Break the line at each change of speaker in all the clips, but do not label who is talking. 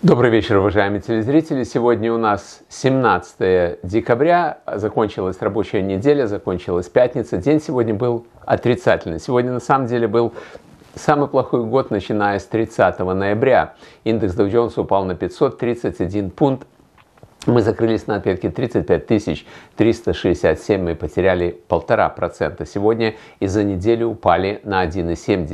Добрый вечер, уважаемые телезрители. Сегодня у нас 17 декабря, закончилась рабочая неделя, закончилась пятница. День сегодня был отрицательный. Сегодня на самом деле был самый плохой год, начиная с 30 ноября. Индекс Dow Jones упал на 531 пункт, мы закрылись на отметке 35 367, мы потеряли 1,5%. Сегодня и за неделю упали на 1,7%.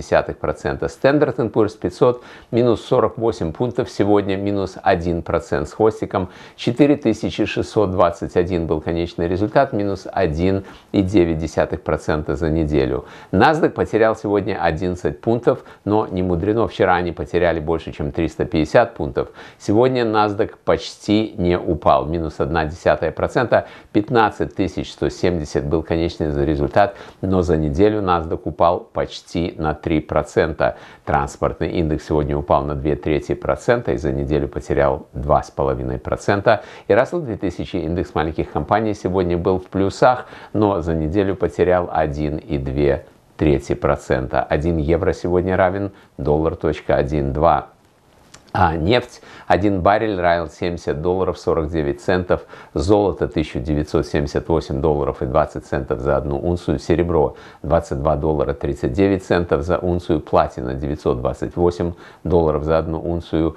Standard Poor's 500 минус 48 пунктов, сегодня минус 1% с хвостиком. 4621 был конечный результат, минус 1,9% за неделю. NASDAQ потерял сегодня 11 пунктов, но не мудрено, вчера они потеряли больше, чем 350 пунктов. Сегодня NASDAQ почти не упал упал, минус 0,1%, 15 170 был конечный результат, но за неделю NASDAQ упал почти на 3%. Транспортный индекс сегодня упал на 2 трети процента и за неделю потерял 2,5%. И Russell 2000 индекс маленьких компаний сегодня был в плюсах, но за неделю потерял 1,2 трети процента. 1 евро сегодня равен доллар точка доллар.12. А нефть, один баррель равен 70 долларов 49 центов, золото 1978 долларов и 20 центов за одну унцию, серебро 22 доллара 39 центов за унцию, платина 928 долларов за одну унцию,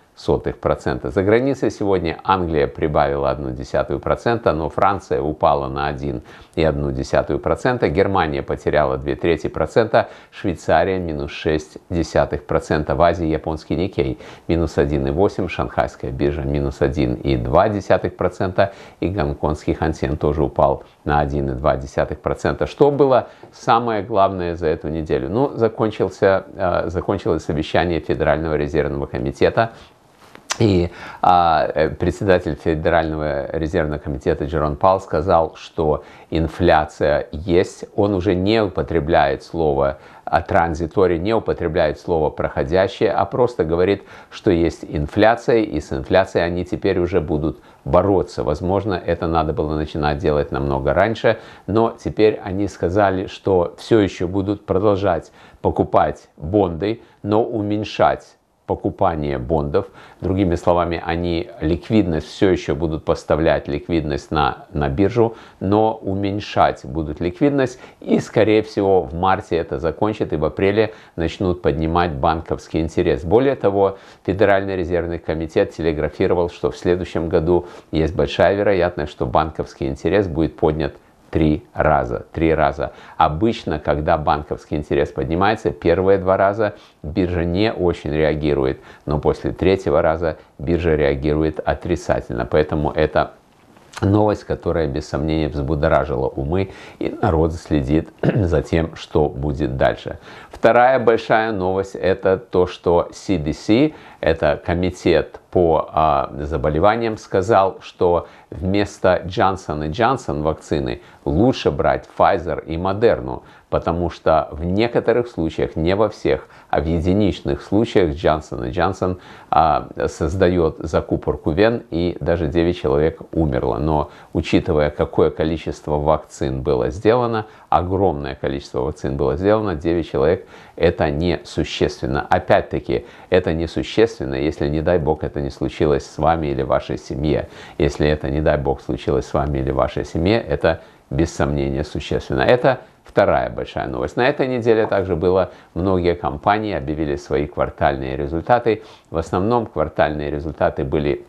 0,01%. За границей сегодня Англия прибавила 0,1%, но Франция упала на 1,1%, Германия потеряла 0,2%, Швейцария минус 0,6%, в Азии японский Никей минус 1,8%, Шанхайская биржа минус 1,2% и гонконгский Хансен тоже упал на 1,2%. Что было самое главное за эту неделю? Ну, закончился, э, закончилось совещание Федерального резервного комитета и а, э, председатель Федерального резервного комитета Джерон Пал сказал, что инфляция есть. Он уже не употребляет слово а, транзитори, не употребляет слово проходящее, а просто говорит, что есть инфляция, и с инфляцией они теперь уже будут бороться. Возможно, это надо было начинать делать намного раньше, но теперь они сказали, что все еще будут продолжать покупать бонды, но уменьшать покупание бондов. Другими словами, они ликвидность все еще будут поставлять ликвидность на, на биржу, но уменьшать будут ликвидность. И, скорее всего, в марте это закончит, и в апреле начнут поднимать банковский интерес. Более того, Федеральный резервный комитет телеграфировал, что в следующем году есть большая вероятность, что банковский интерес будет поднят три раза. Три раза. Обычно, когда банковский интерес поднимается, первые два раза биржа не очень реагирует, но после третьего раза биржа реагирует отрицательно. Поэтому это Новость, которая без сомнения взбудоражила умы, и народ следит за тем, что будет дальше. Вторая большая новость это то, что CDC, это комитет по а, заболеваниям, сказал, что вместо Johnson и Johnson вакцины лучше брать Pfizer и Moderna, потому что в некоторых случаях, не во всех, а в единичных случаях Johnson и Johnson а, создает закупорку вен и даже 9 человек умерло. Но учитывая, какое количество вакцин было сделано, огромное количество вакцин было сделано, 9 человек это не существенно. Опять-таки, это не существенно естественно, если, не дай бог, это не случилось с вами или вашей семье. Если это, не дай бог, случилось с вами или вашей семье, это без сомнения существенно. Это вторая большая новость. На этой неделе также было многие компании объявили свои квартальные результаты. В основном квартальные результаты были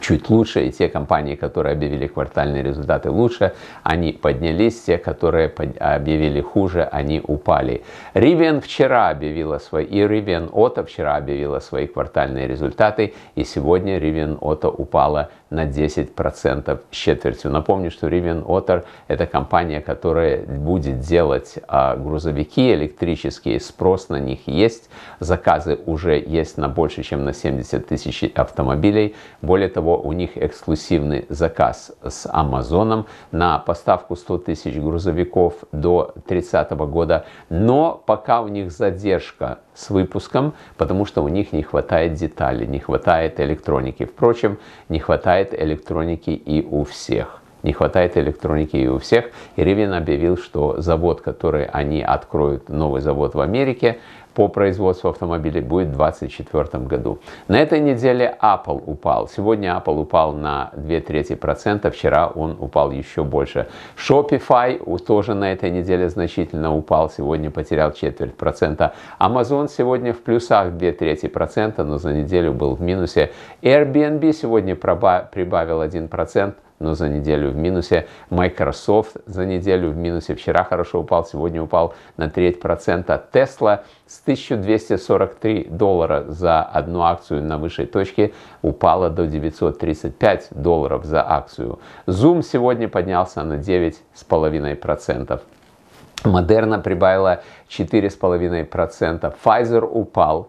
чуть лучше, и те компании, которые объявили квартальные результаты лучше, они поднялись, те, которые объявили хуже, они упали. Rivian вчера объявила свои, и Rivian Auto вчера объявила свои квартальные результаты, и сегодня Rivian Auto упала на 10% с четвертью. Напомню, что Rivian Auto это компания, которая будет делать а, грузовики электрические, спрос на них есть, заказы уже есть на больше, чем на 70 тысяч автомобилей. Более того, у них эксклюзивный заказ с Амазоном на поставку 100 тысяч грузовиков до 30 года. Но пока у них задержка с выпуском, потому что у них не хватает деталей, не хватает электроники. Впрочем, не хватает электроники и у всех не хватает электроники у всех. И Ревин объявил, что завод, который они откроют, новый завод в Америке, по производству автомобилей будет в 2024 году. На этой неделе Apple упал. Сегодня Apple упал на 2 трети процента, вчера он упал еще больше. Shopify тоже на этой неделе значительно упал, сегодня потерял четверть процента. Amazon сегодня в плюсах 2 трети процента, но за неделю был в минусе. Airbnb сегодня прибавил 1 процент но за неделю в минусе. Microsoft за неделю в минусе. Вчера хорошо упал, сегодня упал на треть процента. Tesla с 1243 доллара за одну акцию на высшей точке упала до 935 долларов за акцию. Zoom сегодня поднялся на 9,5%. Модерна прибавила 4,5%, Pfizer упал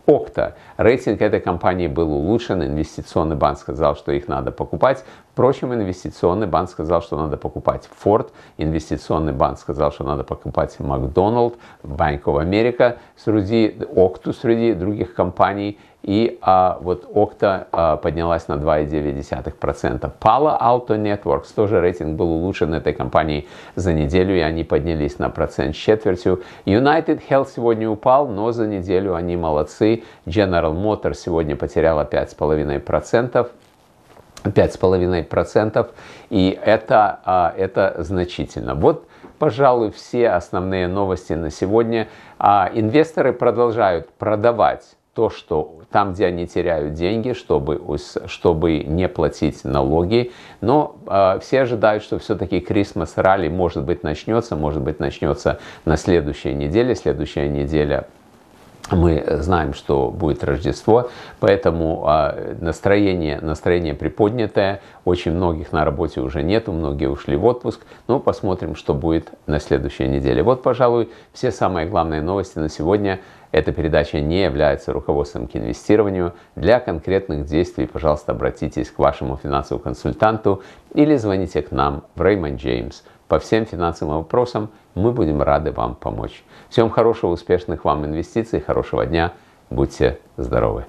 Окта. Рейтинг этой компании был улучшен, инвестиционный банк сказал, что их надо покупать. Впрочем, инвестиционный банк сказал, что надо покупать Ford, инвестиционный банк сказал, что надо покупать Макдоналд, Bank of America, среди Окту, среди других компаний. И а, вот Окта а, поднялась на 2,9%. Palo Alto Networks, тоже рейтинг был улучшен этой компании за неделю, и они поднялись на процент с четвертью. United Health сегодня упал, но за неделю они молодцы General Motors сегодня потеряла 5,5%. 5,5%, и это, а, это значительно. Вот, пожалуй, все основные новости на сегодня. А, инвесторы продолжают продавать то, что там, где они теряют деньги, чтобы, чтобы не платить налоги. Но а, все ожидают, что все-таки Крисмас ралли может быть начнется, может быть начнется на следующей неделе. Следующая неделя мы знаем, что будет Рождество, поэтому а, настроение, настроение приподнятое. Очень многих на работе уже нет, многие ушли в отпуск. Но посмотрим, что будет на следующей неделе. Вот, пожалуй, все самые главные новости на сегодня. Эта передача не является руководством к инвестированию. Для конкретных действий, пожалуйста, обратитесь к вашему финансовому консультанту или звоните к нам в Raymond James по всем финансовым вопросам. Мы будем рады вам помочь. Всем хорошего, успешных вам инвестиций, хорошего дня. Будьте здоровы!